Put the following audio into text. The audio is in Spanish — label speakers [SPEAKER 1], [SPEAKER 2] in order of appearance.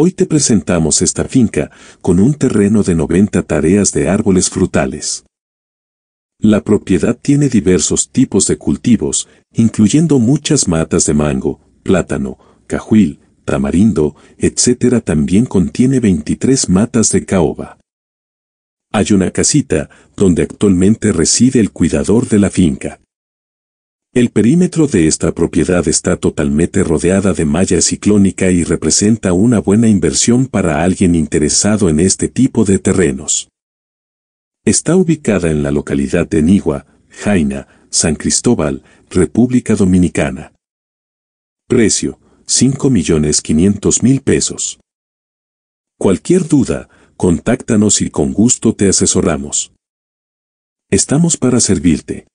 [SPEAKER 1] Hoy te presentamos esta finca, con un terreno
[SPEAKER 2] de 90 tareas de árboles frutales. La propiedad tiene diversos tipos de cultivos, incluyendo muchas matas de mango, plátano, cajuil, tamarindo, etc. También contiene 23 matas de caoba. Hay una casita, donde actualmente reside el cuidador de la finca. El perímetro de esta propiedad está totalmente rodeada de malla ciclónica y representa una buena inversión para alguien interesado en este tipo de terrenos. Está ubicada en la localidad de Nigua, Jaina, San Cristóbal, República Dominicana. Precio, 5.500.000 pesos. Cualquier duda, contáctanos y con gusto te asesoramos. Estamos para servirte.